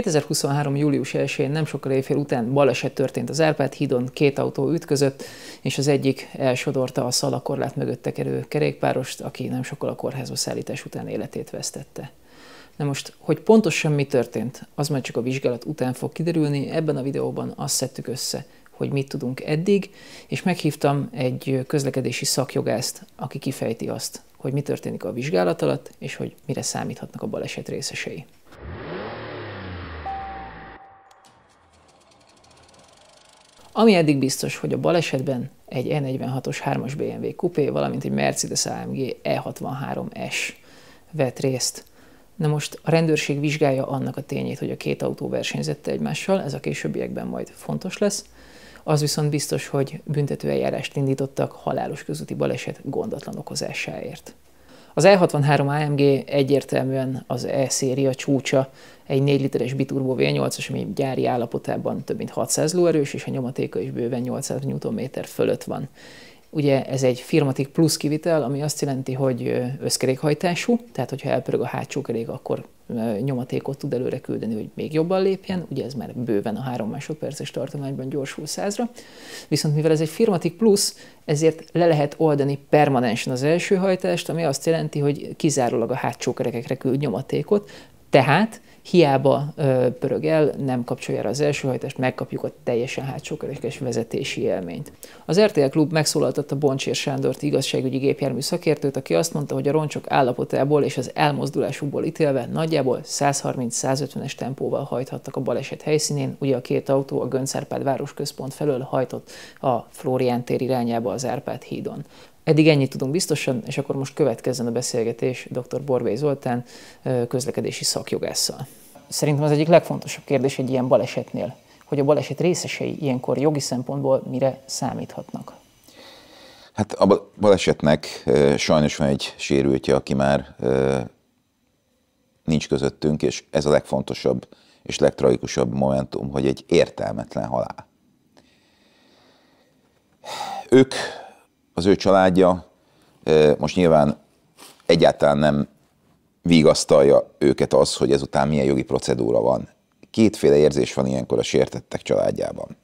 2023. július 1-én nem sokkal éjfél után baleset történt az Árpád hídon, két autó ütközött, és az egyik elsodorta a szalakorlát mögött tekerő kerékpárost, aki nem sokkal a kórházba szállítás után életét vesztette. Na most, hogy pontosan mi történt, az már csak a vizsgálat után fog kiderülni, ebben a videóban azt szedtük össze, hogy mit tudunk eddig, és meghívtam egy közlekedési szakjogást, aki kifejti azt, hogy mi történik a vizsgálat alatt, és hogy mire számíthatnak a baleset részesei. Ami eddig biztos, hogy a balesetben egy E46-os 3-as BMW kupé, valamint egy Mercedes AMG E63S e vett részt. Na most a rendőrség vizsgálja annak a tényét, hogy a két autó versenyzette egymással, ez a későbbiekben majd fontos lesz. Az viszont biztos, hogy büntetőeljárást indítottak halálos közúti baleset gondatlan okozásáért. Az E63 AMG egyértelműen az E-széria csúcsa, egy 4 literes biturbo V8-as, ami gyári állapotában több mint 600 lóerős, és a nyomatéka is bőven 800 Nm fölött van. Ugye ez egy firmatik plusz kivitel, ami azt jelenti, hogy összkerékhajtású, tehát hogyha elpörög a hátsó kerék, akkor nyomatékot tud előre küldeni, hogy még jobban lépjen, ugye ez már bőven a három másodperces tartományban gyorsul százra, viszont mivel ez egy firmatik plusz, ezért le lehet oldani permanensen az első hajtást, ami azt jelenti, hogy kizárólag a hátsó kerekekre küld nyomatékot, tehát hiába pörög el, nem kapcsolja rá az első hajtást, megkapjuk a teljesen hátsó kerekes vezetési élményt. Az RTL Klub megszólaltatta Boncsér Sándort igazságügyi gépjármű szakértőt, aki azt mondta, hogy a roncsok állapotából és az elmozdulásukból ítélve nagyjából 130-150-es tempóval hajthattak a baleset helyszínén, ugye a két autó a Göncárpád városközpont felől hajtott a Flórián tér irányába az Árpád hídon. Eddig ennyit tudunk biztosan, és akkor most következzen a beszélgetés dr. Borbély Zoltán közlekedési szakjogásszal. Szerintem az egyik legfontosabb kérdés egy ilyen balesetnél, hogy a baleset részesei ilyenkor jogi szempontból mire számíthatnak. Hát a balesetnek sajnos van egy sérültje, aki már nincs közöttünk, és ez a legfontosabb és legtragikusabb momentum, hogy egy értelmetlen halál. Ők az ő családja most nyilván egyáltalán nem vigasztalja őket az, hogy ezután milyen jogi procedúra van. Kétféle érzés van ilyenkor a sértettek családjában.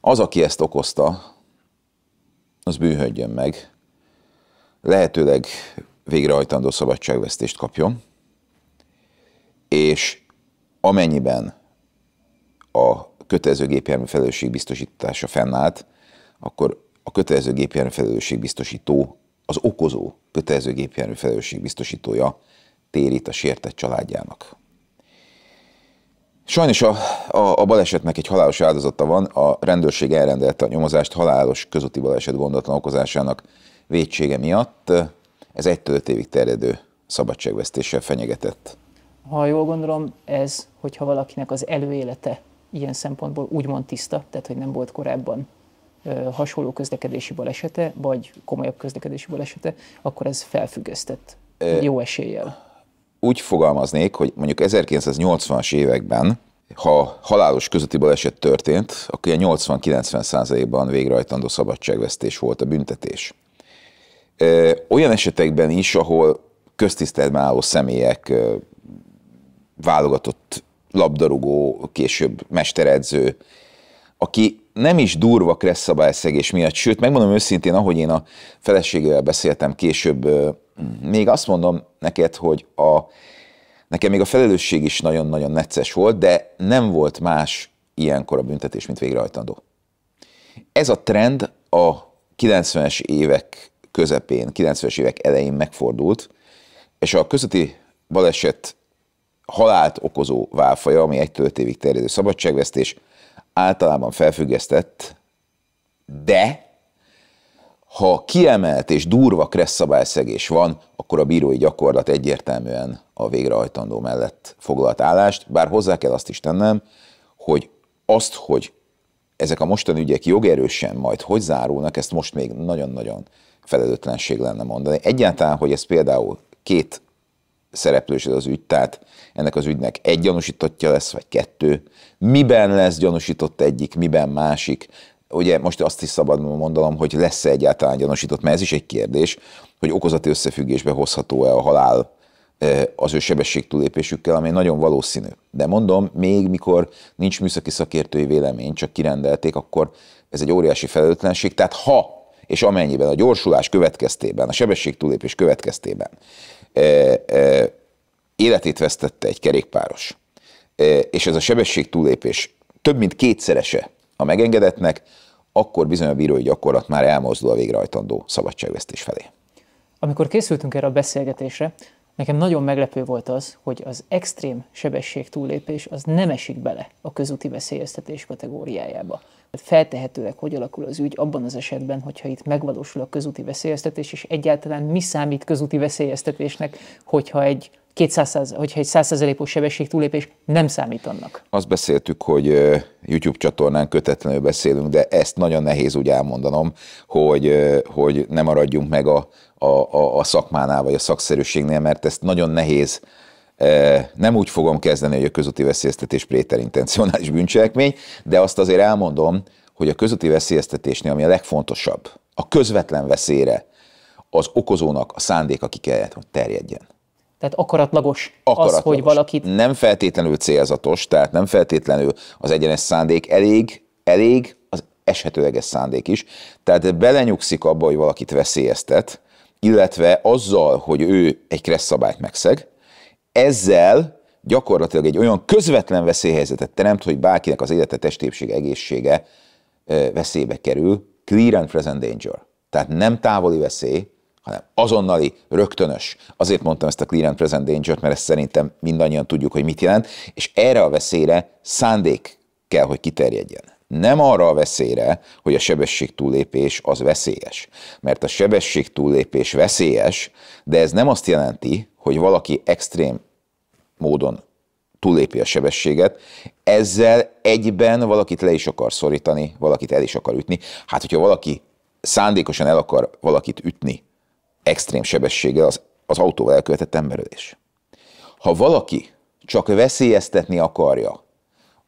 Az, aki ezt okozta, az bűhödjön meg, lehetőleg végrehajtandó szabadságvesztést kapjon, és amennyiben a kötelező gépjármű biztosítása fennállt, akkor a kötelező gépjármű felelősségbiztosító, az okozó kötelező gépjármű felelősségbiztosítója térít a sértett családjának. Sajnos a, a, a balesetnek egy halálos áldozata van, a rendőrség elrendelte a nyomozást halálos közúti baleset gondatlan okozásának védsége miatt. Ez egy évig terjedő szabadságvesztéssel fenyegetett. Ha jól gondolom, ez, hogyha valakinek az előélete ilyen szempontból úgymond tiszta, tehát hogy nem volt korábban hasonló közlekedési balesete, vagy komolyabb közlekedési balesete, akkor ez felfüggesztett jó eséllyel. Úgy fogalmaznék, hogy mondjuk 1980-as években, ha halálos közötti baleset történt, akkor ilyen 80-90 százalékban végrehajtandó szabadságvesztés volt a büntetés. Olyan esetekben is, ahol köztiszteletben álló személyek válogatott labdarúgó, később mesteredző, aki nem is durva kresszabályszegés miatt, sőt, megmondom őszintén, ahogy én a feleségével beszéltem később, még azt mondom neked, hogy a, nekem még a felelősség is nagyon-nagyon necces volt, de nem volt más ilyenkor a büntetés, mint végrehajtandó. Ez a trend a 90-es évek közepén, 90-es évek elején megfordult, és a közötti baleset halált okozó válfaja, ami egy évig terjedő szabadságvesztés, általában felfüggesztett, de ha kiemelt és durva kresszabályszegés van, akkor a bírói gyakorlat egyértelműen a végrehajtandó mellett foglalt állást, bár hozzá kell azt is tennem, hogy azt, hogy ezek a mostani ügyek jogerősen majd hogy zárulnak, ezt most még nagyon-nagyon felelőtlenség lenne mondani. Egyáltalán, hogy ez például két szereplős ez az ügy, tehát ennek az ügynek egy gyanúsítottja lesz, vagy kettő. Miben lesz gyanúsított egyik, miben másik? Ugye most azt is szabad mondanom, hogy lesz-e egyáltalán gyanúsított, mert ez is egy kérdés, hogy okozati összefüggésbe hozható-e a halál az ő túlépésükkel, ami nagyon valószínű. De mondom, még mikor nincs műszaki szakértői vélemény, csak kirendelték, akkor ez egy óriási felelőtlenség. Tehát ha és amennyiben a gyorsulás következtében, a sebesség túlépés következtében életét vesztette egy kerékpáros, és ez a sebesség túlépés több mint kétszerese a megengedetnek, akkor bizony a bírói gyakorlat már elmozdul a végrehajtandó szabadságvesztés felé. Amikor készültünk erre a beszélgetésre, nekem nagyon meglepő volt az, hogy az extrém sebesség túlépés az nem esik bele a közúti veszélyeztetés kategóriájába feltehetőleg hogy alakul az ügy abban az esetben, hogyha itt megvalósul a közúti veszélyeztetés, és egyáltalán mi számít közúti veszélyeztetésnek, hogyha egy 200, hogyha egy 100%-os sebesség túlépés nem számít annak. Azt beszéltük, hogy YouTube csatornán kötetlenül beszélünk, de ezt nagyon nehéz úgy elmondanom, hogy, hogy nem maradjunk meg a, a, a, a szakmánál, vagy a szakszerűségnél, mert ezt nagyon nehéz nem úgy fogom kezdeni, hogy a közúti veszélyeztetés préterintencionális bűncselekmény, de azt azért elmondom, hogy a közúti veszélyeztetésnél, ami a legfontosabb, a közvetlen veszélyre az okozónak a szándék, aki kell, hogy terjedjen. Tehát akaratlagos, akaratlagos az, hogy valakit... Nem feltétlenül célzatos, tehát nem feltétlenül az egyenes szándék elég, elég az eshetőleges szándék is. Tehát belenyugszik abba, hogy valakit veszélyeztet, illetve azzal, hogy ő egy kresszabályt megszeg, ezzel gyakorlatilag egy olyan közvetlen veszélyhelyzetet teremt, hogy bárkinek az élete, testépsége, egészsége veszélybe kerül. Clear and present danger. Tehát nem távoli veszély, hanem azonnali, rögtönös. Azért mondtam ezt a clear and present danger-t, mert ezt szerintem mindannyian tudjuk, hogy mit jelent, és erre a veszélyre szándék kell, hogy kiterjedjen. Nem arra a veszélyre, hogy a sebesség túllépés az veszélyes. Mert a sebesség túllépés veszélyes, de ez nem azt jelenti, hogy valaki extrém módon túlépi a sebességet, ezzel egyben valakit le is akar szorítani, valakit el is akar ütni. Hát, hogyha valaki szándékosan el akar valakit ütni extrém sebességgel, az, az autóval elkövetett emberölés. Ha valaki csak veszélyeztetni akarja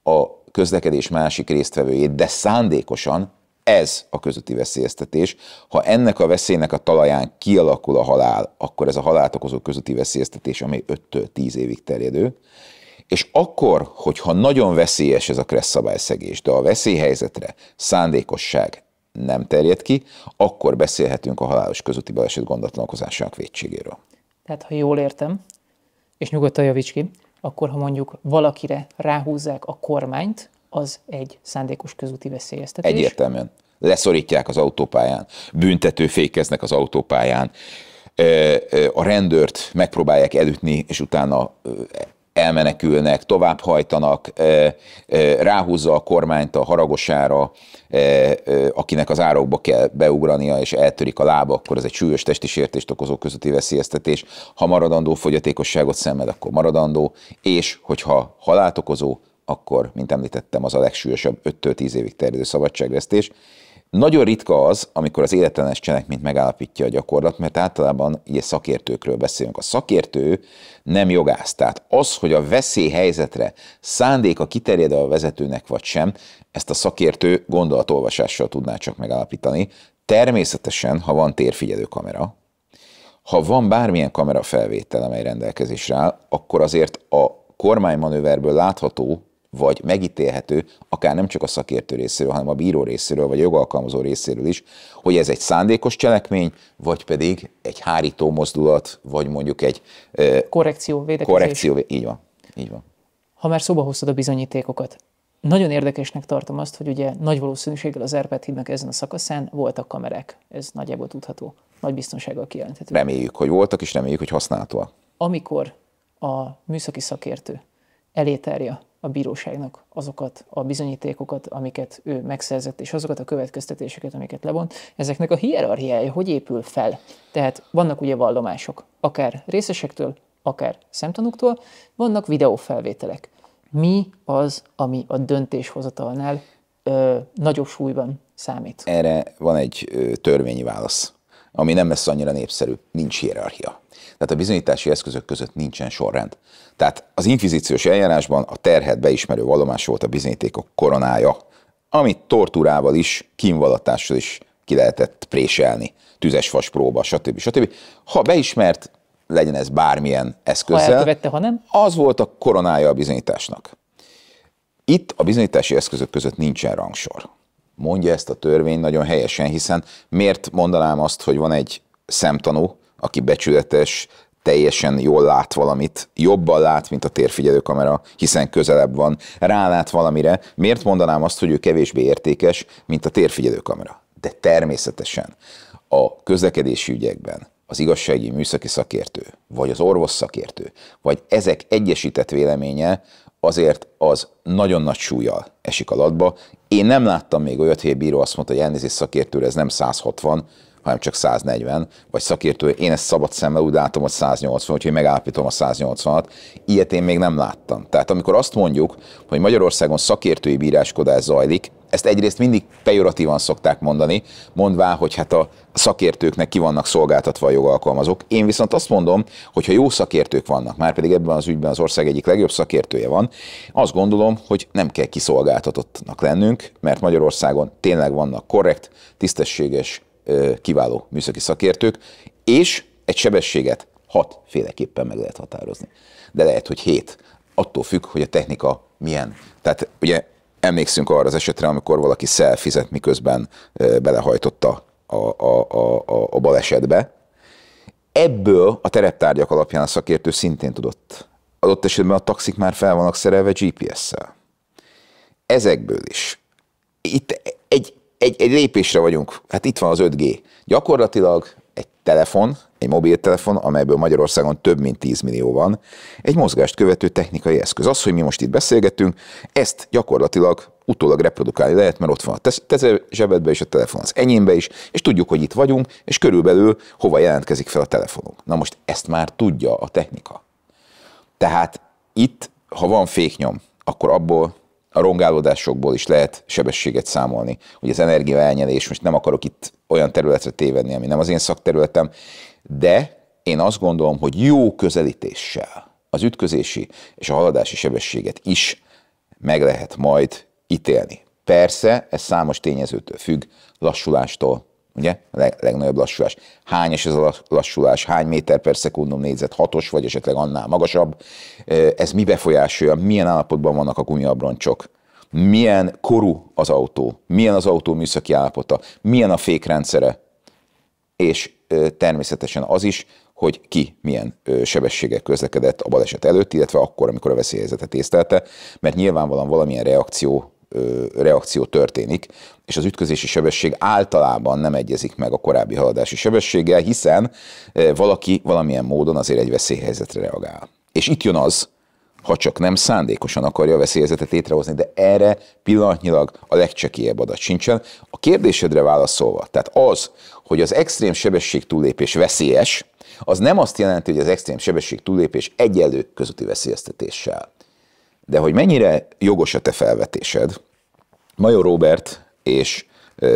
a közlekedés másik résztvevőjét, de szándékosan, ez a közötti veszélyeztetés. Ha ennek a veszélynek a talaján kialakul a halál, akkor ez a halált okozó közötti veszélyeztetés, ami 5 10 évig terjedő, és akkor, hogyha nagyon veszélyes ez a kresszabályszegés, de a veszélyhelyzetre szándékosság nem terjed ki, akkor beszélhetünk a halálos közötti baleset gondatlan védségéről. Tehát, ha jól értem, és nyugodtan javíts ki, akkor ha mondjuk valakire ráhúzzák a kormányt, az egy szándékos közúti veszélyeztetés. Egyértelműen. Leszorítják az autópályán, büntető fékeznek az autópályán, a rendőrt megpróbálják elütni, és utána elmenekülnek, továbbhajtanak, ráhúzza a kormányt a haragosára, akinek az árokba kell beugrania, és eltörik a lába, akkor ez egy súlyos testi sértést okozó közötti veszélyeztetés. Ha maradandó fogyatékosságot szenved, akkor maradandó, és hogyha halált okozó, akkor, mint említettem, az a legsúlyosabb 5-10 évig terjedő szabadságvesztés. Nagyon ritka az, amikor az életlenes cselekményt megállapítja a gyakorlat, mert általában ilyen szakértőkről beszélünk. A szakértő nem jogász. Tehát az, hogy a veszélyhelyzetre szándéka kiterjed a vezetőnek vagy sem, ezt a szakértő gondolatolvasással tudná csak megállapítani. Természetesen, ha van térfigyelő kamera, ha van bármilyen kamerafelvétel, amely rendelkezésre áll, akkor azért a kormánymanőverből látható, vagy megítélhető, akár nem csak a szakértő részéről, hanem a bíró részéről, vagy a jogalkalmazó részéről is, hogy ez egy szándékos cselekmény, vagy pedig egy hárító mozdulat, vagy mondjuk egy... Korrekció, védekezés. Korrekció, így van. Így van. Ha már szóba hoztad a bizonyítékokat, nagyon érdekesnek tartom azt, hogy ugye nagy valószínűséggel az Erpet hídnak ezen a szakaszán voltak kamerák. Ez nagyjából tudható. Nagy biztonsággal kijelenthető. Reméljük, hogy voltak, és reméljük, hogy használhatóak. Amikor a műszaki szakértő elétárja a bíróságnak azokat a bizonyítékokat, amiket ő megszerzett, és azokat a következtetéseket, amiket levon, ezeknek a hierarchiája hogy épül fel? Tehát vannak ugye vallomások, akár részesektől, akár szemtanúktól, vannak videófelvételek. Mi az, ami a döntéshozatalnál ö, nagyobb súlyban számít? Erre van egy törvényi válasz, ami nem lesz annyira népszerű, nincs hierarchia. Tehát a bizonyítási eszközök között nincsen sorrend. Tehát az inkvizíciós eljárásban a terhet beismerő vallomás volt a bizonyítékok koronája, amit torturával is, kínvallatással is ki lehetett préselni, tüzes vas próba, stb. stb. Ha beismert, legyen ez bármilyen eszközzel. Ha elkövette, ha nem? Az volt a koronája a bizonyításnak. Itt a bizonyítási eszközök között nincsen rangsor. Mondja ezt a törvény nagyon helyesen, hiszen miért mondanám azt, hogy van egy szemtanú, aki becsületes, teljesen jól lát valamit, jobban lát, mint a térfigyelő kamera, hiszen közelebb van, rálát valamire. Miért mondanám azt, hogy ő kevésbé értékes, mint a térfigyelő kamera? De természetesen a közlekedési ügyekben az igazsági műszaki szakértő, vagy az orvos szakértő, vagy ezek egyesített véleménye azért az nagyon nagy súlyjal esik a latba. Én nem láttam még olyat, hogy egy bíró azt mondta, hogy elnézést szakértőre ez nem 160, hanem csak 140, vagy szakértő, én ezt szabad szemmel úgy látom, hogy 180, úgyhogy megállapítom a 180-at. Ilyet én még nem láttam. Tehát amikor azt mondjuk, hogy Magyarországon szakértői bíráskodás zajlik, ezt egyrészt mindig pejoratívan szokták mondani, mondvá, hogy hát a szakértőknek ki vannak szolgáltatva a jogalkalmazók. Én viszont azt mondom, hogy ha jó szakértők vannak, már pedig ebben az ügyben az ország egyik legjobb szakértője van, azt gondolom, hogy nem kell kiszolgáltatottnak lennünk, mert Magyarországon tényleg vannak korrekt, tisztességes, kiváló műszaki szakértők, és egy sebességet hat féleképpen meg lehet határozni. De lehet, hogy hét. Attól függ, hogy a technika milyen. Tehát ugye emlékszünk arra az esetre, amikor valaki szelfizet, miközben belehajtotta a, a, a, a balesetbe. Ebből a tereptárgyak alapján a szakértő szintén tudott. Adott esetben a taxik már fel vannak szerelve GPS-szel. Ezekből is. Itt egy egy, egy lépésre vagyunk. Hát itt van az 5G. Gyakorlatilag egy telefon, egy mobiltelefon, amelyből Magyarországon több mint 10 millió van, egy mozgást követő technikai eszköz. Az, hogy mi most itt beszélgetünk, ezt gyakorlatilag utólag reprodukálni lehet, mert ott van a teze zsebedbe és a telefon az enyémbe is, és tudjuk, hogy itt vagyunk, és körülbelül hova jelentkezik fel a telefonunk. Na most ezt már tudja a technika. Tehát itt, ha van féknyom, akkor abból a rongálódásokból is lehet sebességet számolni, hogy az energia elnyelés, most nem akarok itt olyan területre tévedni, ami nem az én szakterületem, de én azt gondolom, hogy jó közelítéssel az ütközési és a haladási sebességet is meg lehet majd ítélni. Persze, ez számos tényezőtől függ, lassulástól, ugye? Leg, legnagyobb lassulás. Hányas ez a lassulás, hány méter per szekundum négyzet, hatos vagy esetleg annál magasabb. Ez mi befolyásolja, milyen állapotban vannak a gumiabroncsok, milyen korú az autó, milyen az autó műszaki állapota, milyen a fékrendszere, és természetesen az is, hogy ki milyen sebességek közlekedett a baleset előtt, illetve akkor, amikor a veszélyhelyzetet észlelte, mert nyilvánvalóan valamilyen reakció reakció történik, és az ütközési sebesség általában nem egyezik meg a korábbi haladási sebességgel, hiszen valaki valamilyen módon azért egy veszélyhelyzetre reagál. És itt jön az, ha csak nem szándékosan akarja a veszélyhelyzetet létrehozni, de erre pillanatnyilag a legcsekélyebb adat sincsen. A kérdésedre válaszolva, tehát az, hogy az extrém sebesség túllépés veszélyes, az nem azt jelenti, hogy az extrém sebesség túllépés egyenlő közötti veszélyeztetéssel. De hogy mennyire jogos a te felvetésed, Major Robert és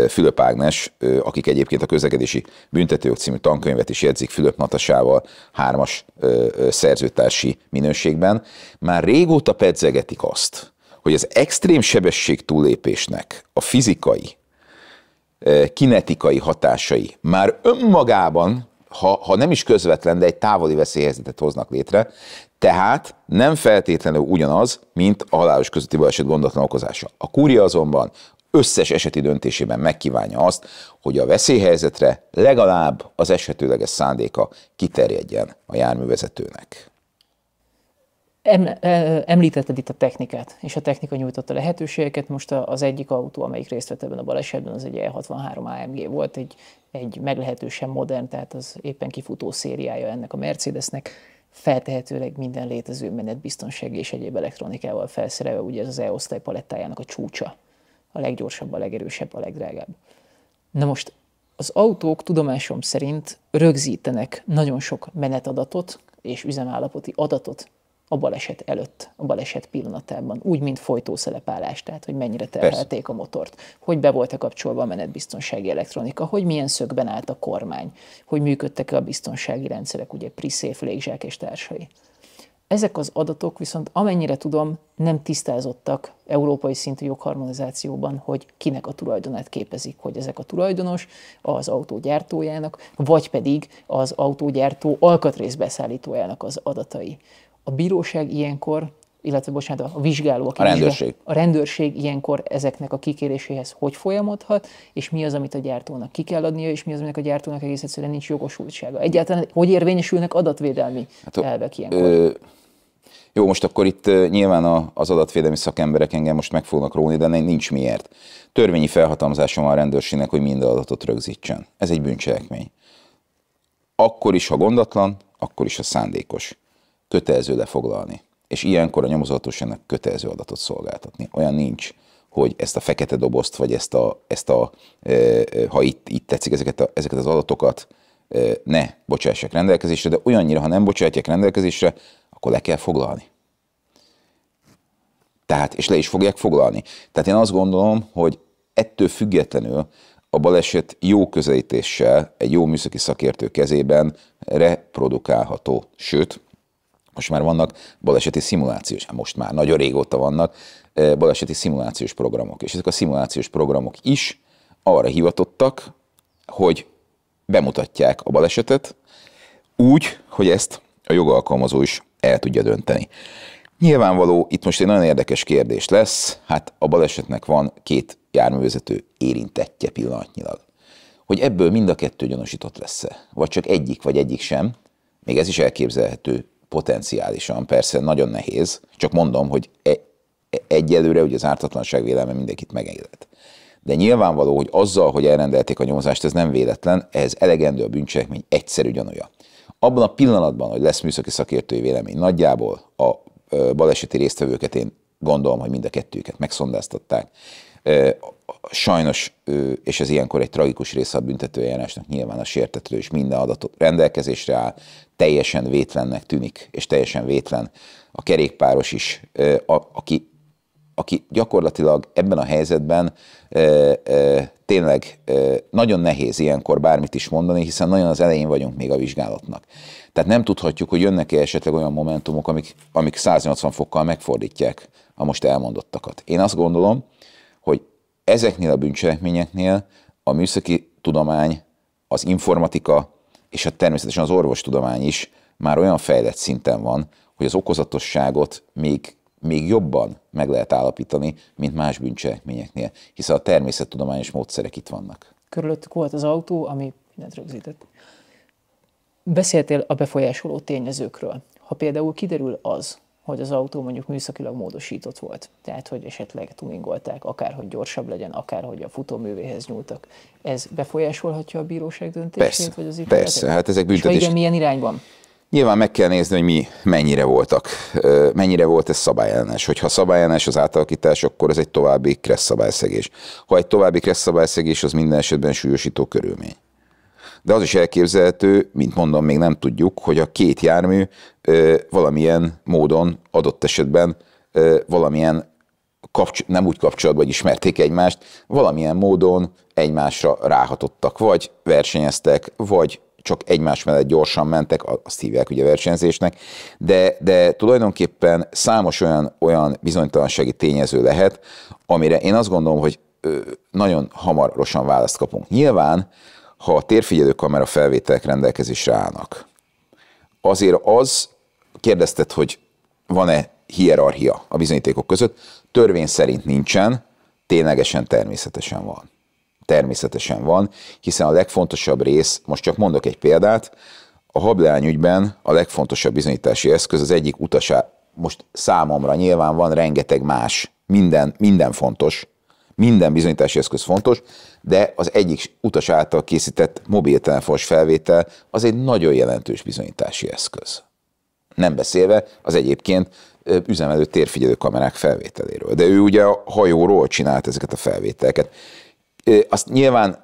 Fülöp Ágnes, akik egyébként a közlekedési büntetőjog című tankönyvet is jegyzik Fülöp Natasával hármas szerzőtársi minőségben, már régóta pedzegetik azt, hogy az extrém sebesség túlépésnek a fizikai, kinetikai hatásai már önmagában, ha, ha nem is közvetlen, de egy távoli veszélyhelyzetet hoznak létre, tehát nem feltétlenül ugyanaz, mint a halálos közötti baleset gondatlan okozása. A kúria azonban összes eseti döntésében megkívánja azt, hogy a veszélyhelyzetre legalább az esetőleges szándéka kiterjedjen a járművezetőnek. E, említetted itt a technikát, és a technika nyújtotta lehetőségeket. Most az egyik autó, amelyik részt vett ebben a balesetben, az egy E63 AMG volt, egy, egy meglehetősen modern, tehát az éppen kifutó szériája ennek a Mercedesnek feltehetőleg minden létező biztonsági és egyéb elektronikával felszerelve, ugye ez az E-osztály palettájának a csúcsa. A leggyorsabb, a legerősebb, a legdrágább. Na most az autók tudomásom szerint rögzítenek nagyon sok menetadatot és üzemállapoti adatot a baleset előtt, a baleset pillanatában, úgy, mint folytószelepállás, tehát hogy mennyire terhelték Persze. a motort, hogy be volt-e kapcsolva a menetbiztonsági elektronika, hogy milyen szögben állt a kormány, hogy működtek-e a biztonsági rendszerek, ugye Prisafe, légzsák és társai. Ezek az adatok viszont amennyire tudom nem tisztázottak európai szintű jogharmonizációban, hogy kinek a tulajdonát képezik, hogy ezek a tulajdonos az autógyártójának, vagy pedig az autógyártó alkatrészbeszállítójának az adatai. A bíróság ilyenkor, illetve bocsánat, a vizsgáló, aki a rendőrség. Vizsgál, a rendőrség ilyenkor ezeknek a kikéréséhez hogy folyamodhat, és mi az, amit a gyártónak ki kell adnia, és mi az, aminek a gyártónak egész egyszerűen nincs jogosultsága. Egyáltalán hogy érvényesülnek adatvédelmi hát, elvek ilyenkor? Ö, jó, most akkor itt nyilván az adatvédelmi szakemberek engem most meg fognak róni, de nincs miért. Törvényi felhatalmazásom van a rendőrségnek, hogy minden adatot rögzítsen. Ez egy bűncselekmény. Akkor is, ha gondatlan, akkor is, ha szándékos kötelező lefoglalni, és ilyenkor a nyomozatosságnak kötelező adatot szolgáltatni. Olyan nincs, hogy ezt a fekete dobozt, vagy ezt a, ezt a e, e, ha itt, itt tetszik, ezeket, a, ezeket az adatokat e, ne bocsássák rendelkezésre, de olyannyira, ha nem bocsátják rendelkezésre, akkor le kell foglalni. Tehát, és le is fogják foglalni. Tehát én azt gondolom, hogy ettől függetlenül a baleset jó közelítéssel, egy jó műszaki szakértő kezében reprodukálható. Sőt, most már vannak baleseti szimulációs, hát most már nagyon régóta vannak baleseti szimulációs programok, és ezek a szimulációs programok is arra hivatottak, hogy bemutatják a balesetet úgy, hogy ezt a jogalkalmazó is el tudja dönteni. Nyilvánvaló, itt most egy nagyon érdekes kérdés lesz, hát a balesetnek van két járművezető érintettje pillanatnyilag. Hogy ebből mind a kettő gyanúsított lesz-e, vagy csak egyik, vagy egyik sem, még ez is elképzelhető potenciálisan, persze nagyon nehéz, csak mondom, hogy e, e egyelőre ugye az ártatlanság vélelme mindenkit megengedett. De nyilvánvaló, hogy azzal, hogy elrendelték a nyomozást, ez nem véletlen, ez elegendő a bűncselekmény egyszerű gyanúja. Abban a pillanatban, hogy lesz műszaki szakértői vélemény, nagyjából a baleseti résztvevőket én gondolom, hogy mind a kettőket megszondáztatták. Sajnos, és ez ilyenkor egy tragikus része a büntetőjárásnak, nyilván a sértetlő is minden adatot rendelkezésre áll, teljesen vétlennek tűnik, és teljesen vétlen a kerékpáros is, a, aki, aki gyakorlatilag ebben a helyzetben tényleg nagyon nehéz ilyenkor bármit is mondani, hiszen nagyon az elején vagyunk még a vizsgálatnak. Tehát nem tudhatjuk, hogy jönnek-e esetleg olyan momentumok, amik, amik 180 fokkal megfordítják a most elmondottakat. Én azt gondolom, Ezeknél a bűncselekményeknél a műszaki tudomány, az informatika és a természetesen az orvostudomány is már olyan fejlett szinten van, hogy az okozatosságot még, még jobban meg lehet állapítani, mint más bűncselekményeknél, hiszen a természettudományos módszerek itt vannak. Körülöttük volt az autó, ami mindent rögzített. Beszéltél a befolyásoló tényezőkről. Ha például kiderül az, hogy az autó mondjuk műszakilag módosított volt. Tehát, hogy esetleg tuningolták, akárhogy gyorsabb legyen, akárhogy a futóművéhez nyúltak. Ez befolyásolhatja a bíróság döntését? Persze, vagy az persze, hát ezek büntetés. És igen, milyen irányban? Nyilván meg kell nézni, hogy mi mennyire voltak, mennyire volt ez szabályellenes. Hogyha szabályellenes az átalakítás, akkor ez egy további kresszabályszegés. Ha egy további kresszabályszegés, az minden esetben súlyosító körülmény de az is elképzelhető, mint mondom, még nem tudjuk, hogy a két jármű valamilyen módon, adott esetben valamilyen kapcs- nem úgy kapcsolatban, hogy ismerték egymást, valamilyen módon egymásra ráhatottak, vagy versenyeztek, vagy csak egymás mellett gyorsan mentek, azt hívják ugye versenyzésnek, de, de tulajdonképpen számos olyan, olyan bizonytalansági tényező lehet, amire én azt gondolom, hogy nagyon hamarosan választ kapunk. Nyilván ha a térfigyelő kamera felvételek rendelkezésre állnak, azért az, kérdezted, hogy van-e hierarchia a bizonyítékok között, törvény szerint nincsen, ténylegesen természetesen van. Természetesen van, hiszen a legfontosabb rész, most csak mondok egy példát, a hableány ügyben a legfontosabb bizonyítási eszköz az egyik utasá, most számomra nyilván van rengeteg más, minden, minden fontos, minden bizonyítási eszköz fontos, de az egyik utas által készített mobiltelefonos felvétel az egy nagyon jelentős bizonyítási eszköz. Nem beszélve az egyébként üzemelő térfigyelő kamerák felvételéről. De ő ugye a hajóról csinált ezeket a felvételeket. Azt nyilván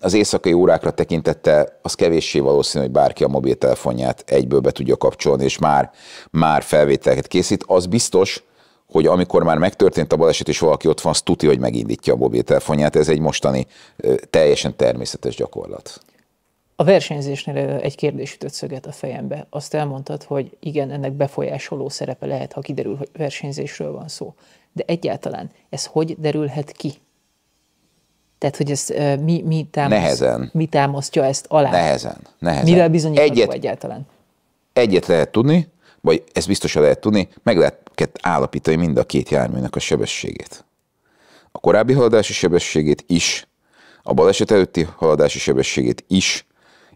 az éjszakai órákra tekintette, az kevéssé valószínű, hogy bárki a mobiltelefonját egyből be tudja kapcsolni, és már, már felvételeket készít. Az biztos, hogy amikor már megtörtént a baleset, és valaki ott van, az tuti, hogy megindítja a mobiltelefonját, ez egy mostani teljesen természetes gyakorlat. A versenyzésnél egy kérdés ütött szöget a fejembe. Azt elmondtad, hogy igen, ennek befolyásoló szerepe lehet, ha kiderül, hogy versenyzésről van szó. De egyáltalán ez hogy derülhet ki? Tehát, hogy ez mi, mi, támaszt, nehezen. mi támasztja ezt alá? Nehezen. nehezen. Mivel bizonyítható egyet, egyáltalán? Egyet lehet tudni, vagy ezt biztosan lehet tudni, meg lehet meg állapítani mind a két járműnek a sebességét. A korábbi haladási sebességét is, a baleset előtti haladási sebességét is,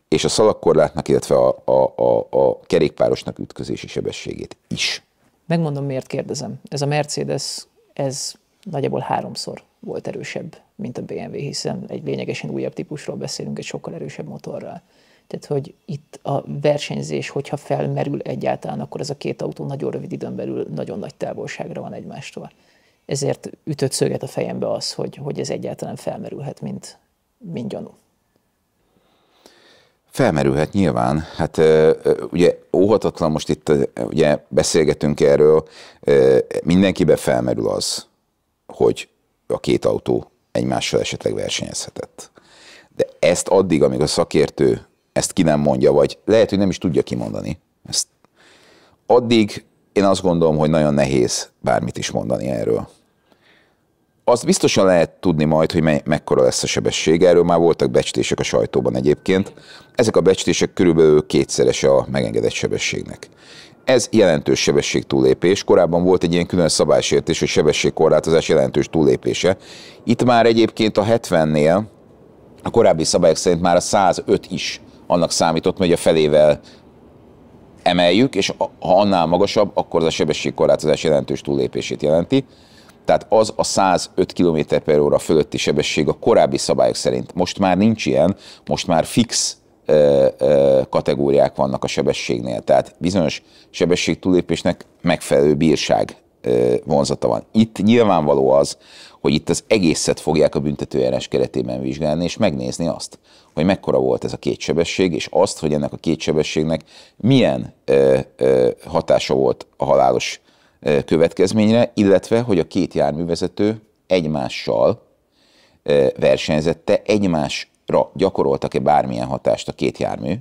és a szalagkorlátnak, illetve a, a, a, a kerékpárosnak ütközési sebességét is. Megmondom, miért kérdezem. Ez a Mercedes, ez nagyjából háromszor volt erősebb, mint a BMW, hiszen egy lényegesen újabb típusról beszélünk, egy sokkal erősebb motorral. Tehát, hogy itt a versenyzés, hogyha felmerül egyáltalán, akkor ez a két autó nagyon rövid időn belül nagyon nagy távolságra van egymástól. Ezért ütött szöget a fejembe az, hogy, hogy ez egyáltalán felmerülhet, mint, mint gyanú. Felmerülhet nyilván. Hát ugye óhatatlan most itt ugye beszélgetünk erről, mindenkibe felmerül az, hogy a két autó egymással esetleg versenyezhetett. De ezt addig, amíg a szakértő ezt ki nem mondja, vagy lehet, hogy nem is tudja kimondani. Ezt. Addig én azt gondolom, hogy nagyon nehéz bármit is mondani erről. Azt biztosan lehet tudni majd, hogy me- mekkora lesz a sebesség. Erről már voltak becstések a sajtóban egyébként. Ezek a becstések körülbelül kétszeres a megengedett sebességnek. Ez jelentős sebesség túlépés. Korábban volt egy ilyen külön szabálysértés, hogy sebességkorlátozás jelentős túlépése. Itt már egyébként a 70-nél a korábbi szabályok szerint már a 105 is annak számított, hogy a felével emeljük, és ha annál magasabb, akkor az a sebességkorlátozás jelentős túllépését jelenti. Tehát az a 105 km per óra fölötti sebesség a korábbi szabályok szerint. Most már nincs ilyen, most már fix ö, ö, kategóriák vannak a sebességnél. Tehát bizonyos sebesség túlépésnek megfelelő bírság vonzata van. Itt nyilvánvaló az, hogy itt az egészet fogják a büntetőjárás keretében vizsgálni, és megnézni azt, hogy mekkora volt ez a kétsebesség, és azt, hogy ennek a kétsebességnek milyen ö, ö, hatása volt a halálos ö, következményre, illetve, hogy a két járművezető egymással ö, versenyzette, egymásra gyakoroltak-e bármilyen hatást a két jármű,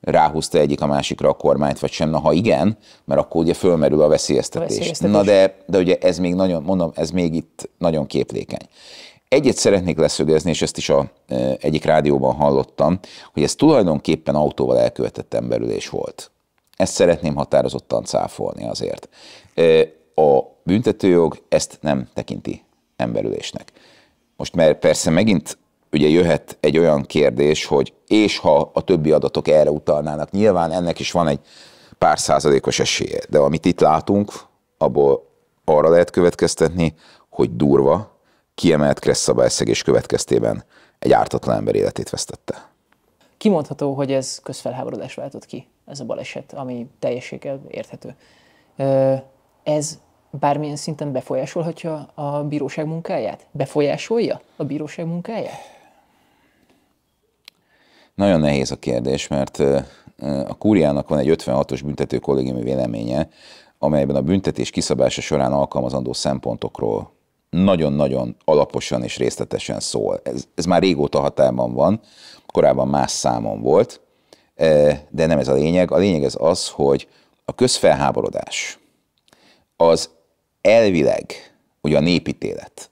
ráhúzta egyik a másikra a kormányt, vagy sem. Na, ha igen, mert akkor ugye fölmerül a veszélyeztetés. A veszélyeztetés. Na de, de ugye ez még nagyon, mondom, ez még itt nagyon képlékeny. Egyet szeretnék leszögezni, és ezt is a, e, egyik rádióban hallottam, hogy ez tulajdonképpen autóval elkövetett emberülés volt. Ezt szeretném határozottan cáfolni azért. E, a büntetőjog ezt nem tekinti emberülésnek. Most már persze megint ugye jöhet egy olyan kérdés, hogy és ha a többi adatok erre utalnának, nyilván ennek is van egy pár százalékos esélye, de amit itt látunk, abból arra lehet következtetni, hogy durva, kiemelt kresszabályszegés következtében egy ártatlan ember életét vesztette. Kimondható, hogy ez közfelháborodás váltott ki, ez a baleset, ami teljességgel érthető. Ez bármilyen szinten befolyásolhatja a bíróság munkáját? Befolyásolja a bíróság munkáját? Nagyon nehéz a kérdés, mert a kúriának van egy 56-os büntető kollégiumi véleménye, amelyben a büntetés kiszabása során alkalmazandó szempontokról nagyon-nagyon alaposan és részletesen szól. Ez, ez már régóta hatában van, korábban más számon volt, de nem ez a lényeg. A lényeg ez az, hogy a közfelháborodás az elvileg, ugye a népítélet,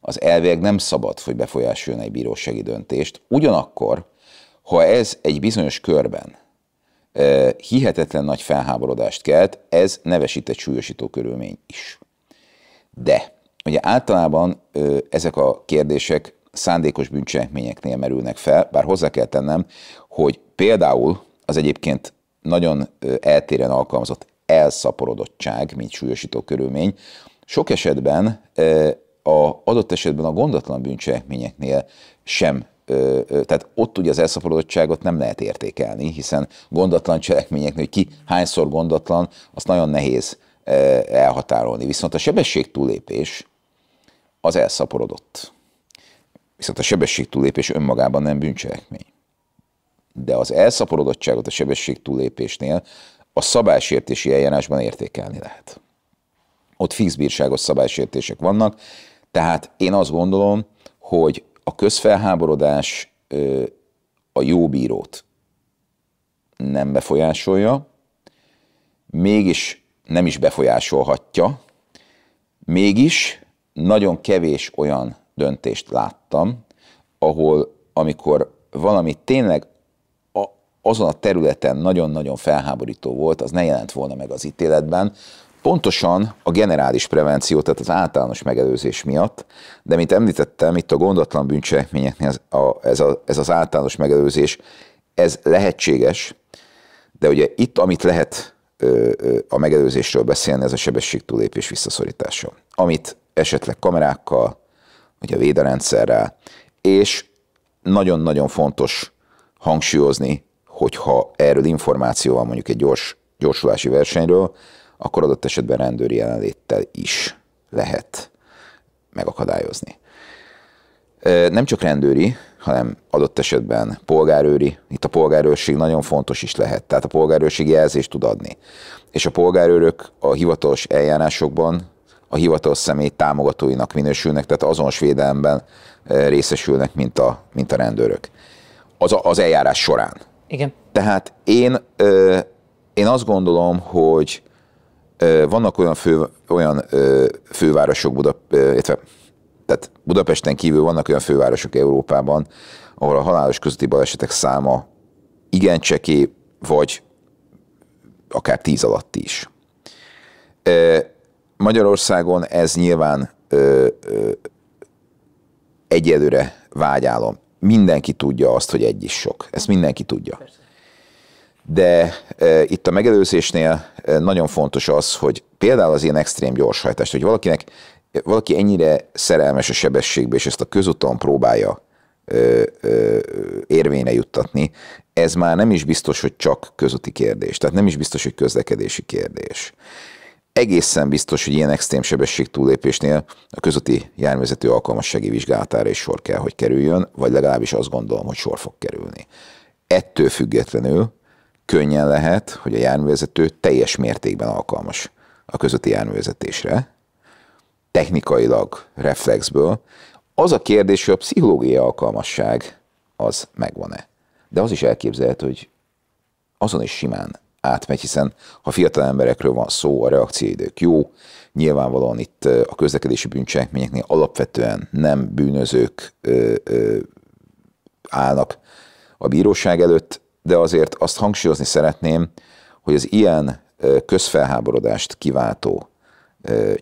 az elvileg nem szabad, hogy befolyásoljon egy bírósági döntést. Ugyanakkor ha ez egy bizonyos körben hihetetlen nagy felháborodást kelt, ez nevesített súlyosító körülmény is. De ugye általában ezek a kérdések szándékos bűncselekményeknél merülnek fel, bár hozzá kell tennem, hogy például az egyébként nagyon eltéren alkalmazott elszaporodottság, mint súlyosító körülmény, sok esetben a adott esetben a gondatlan bűncselekményeknél sem tehát ott ugye az elszaporodottságot nem lehet értékelni, hiszen gondatlan cselekményeknél, hogy ki hányszor gondatlan, azt nagyon nehéz elhatárolni. Viszont a sebesség túlépés az elszaporodott. Viszont a sebesség túlépés önmagában nem bűncselekmény. De az elszaporodottságot a sebesség túlépésnél a szabálysértési eljárásban értékelni lehet. Ott fix bírságos szabálysértések vannak, tehát én azt gondolom, hogy a közfelháborodás a jó bírót nem befolyásolja, mégis nem is befolyásolhatja, mégis nagyon kevés olyan döntést láttam, ahol amikor valami tényleg azon a területen nagyon-nagyon felháborító volt, az ne jelent volna meg az ítéletben, Pontosan a generális prevenció, tehát az általános megelőzés miatt, de mint említettem, itt a gondatlan bűncselekményeknél ez, a, ez, a, ez az általános megelőzés, ez lehetséges, de ugye itt, amit lehet ö, ö, a megelőzésről beszélni, ez a sebességtúlépés visszaszorítása, amit esetleg kamerákkal, ugye védelrendszerrel, és nagyon-nagyon fontos hangsúlyozni, hogyha erről információ van mondjuk egy gyors, gyorsulási versenyről, akkor adott esetben rendőri jelenléttel is lehet megakadályozni. Nem csak rendőri, hanem adott esetben polgárőri. Itt a polgárőrség nagyon fontos is lehet, tehát a polgárőrség jelzést tud adni. És a polgárőrök a hivatalos eljárásokban a hivatalos személy támogatóinak minősülnek, tehát azonos védelemben részesülnek, mint a, mint a rendőrök. Az, az eljárás során. Igen. Tehát én, én azt gondolom, hogy vannak olyan, fő, olyan fővárosok, Buda, tehát Budapesten kívül vannak olyan fővárosok Európában, ahol a halálos közötti balesetek száma igen cseké, vagy akár tíz alatt is. Magyarországon ez nyilván egyelőre vágyálom. Mindenki tudja azt, hogy egy is sok. Ezt mindenki tudja. Persze de itt a megelőzésnél nagyon fontos az, hogy például az ilyen extrém gyorshajtást, hogy valakinek valaki ennyire szerelmes a sebességbe, és ezt a közúton próbálja érvényre juttatni, ez már nem is biztos, hogy csak közúti kérdés, tehát nem is biztos, hogy közlekedési kérdés. Egészen biztos, hogy ilyen extrém sebesség túlépésnél a közúti járművezető alkalmassági vizsgálatára is sor kell, hogy kerüljön, vagy legalábbis azt gondolom, hogy sor fog kerülni. Ettől függetlenül könnyen lehet, hogy a járművezető teljes mértékben alkalmas a közötti járművezetésre, technikailag reflexből. Az a kérdés, hogy a pszichológiai alkalmasság az megvan-e. De az is elképzelhető, hogy azon is simán átmegy, hiszen ha fiatal emberekről van szó, a reakcióidők jó, nyilvánvalóan itt a közlekedési bűncselekményeknél alapvetően nem bűnözők ö, ö, állnak a bíróság előtt, de azért azt hangsúlyozni szeretném, hogy az ilyen közfelháborodást kiváltó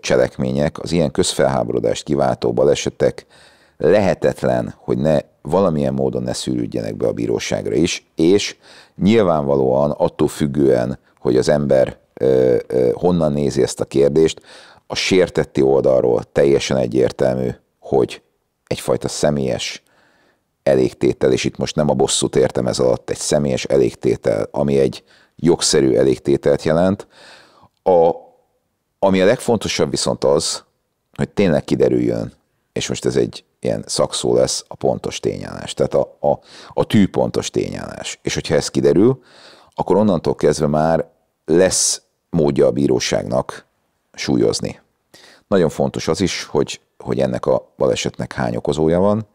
cselekmények, az ilyen közfelháborodást kiváltó balesetek lehetetlen, hogy ne valamilyen módon ne szűrődjenek be a bíróságra is, és nyilvánvalóan attól függően, hogy az ember honnan nézi ezt a kérdést, a sértetti oldalról teljesen egyértelmű, hogy egyfajta személyes elégtétel, és itt most nem a bosszút értem ez alatt, egy személyes elégtétel, ami egy jogszerű elégtételt jelent. A, ami a legfontosabb viszont az, hogy tényleg kiderüljön, és most ez egy ilyen szakszó lesz, a pontos tényállás, tehát a, a, a tűpontos tényállás. És hogyha ez kiderül, akkor onnantól kezdve már lesz módja a bíróságnak súlyozni. Nagyon fontos az is, hogy, hogy ennek a balesetnek hány okozója van,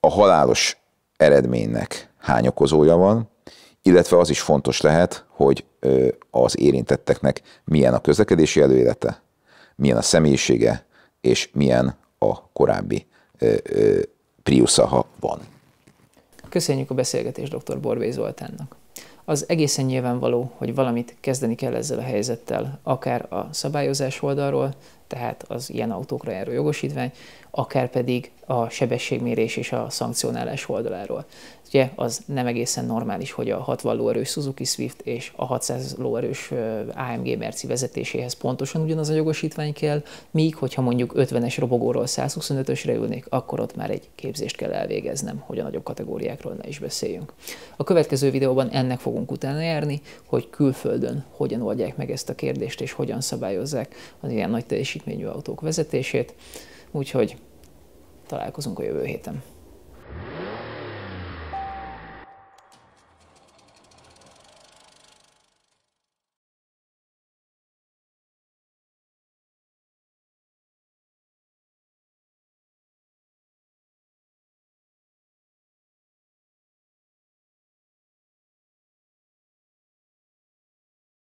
a halálos eredménynek hány okozója van, illetve az is fontos lehet, hogy az érintetteknek milyen a közlekedési előélete, milyen a személyisége, és milyen a korábbi Priusza, ha van. Köszönjük a beszélgetést dr. Borbély Zoltánnak. Az egészen nyilvánvaló, hogy valamit kezdeni kell ezzel a helyzettel, akár a szabályozás oldalról, tehát az ilyen autókra járó jogosítvány, akár pedig a sebességmérés és a szankcionálás oldaláról. Ugye az nem egészen normális, hogy a 60 lóerős Suzuki Swift és a 600 lóerős AMG Merci vezetéséhez pontosan ugyanaz a jogosítvány kell, míg hogyha mondjuk 50-es robogóról 125-ösre ülnék, akkor ott már egy képzést kell elvégeznem, hogy a nagyobb kategóriákról ne is beszéljünk. A következő videóban ennek fogunk utána járni, hogy külföldön hogyan oldják meg ezt a kérdést és hogyan szabályozzák az ilyen nagy teljesítményt teljesítményű autók vezetését, úgyhogy találkozunk a jövő héten.